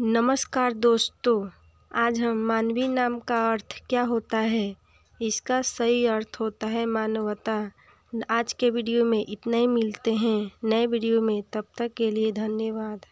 नमस्कार दोस्तों आज हम मानवी नाम का अर्थ क्या होता है इसका सही अर्थ होता है मानवता आज के वीडियो में इतना ही मिलते हैं नए वीडियो में तब तक के लिए धन्यवाद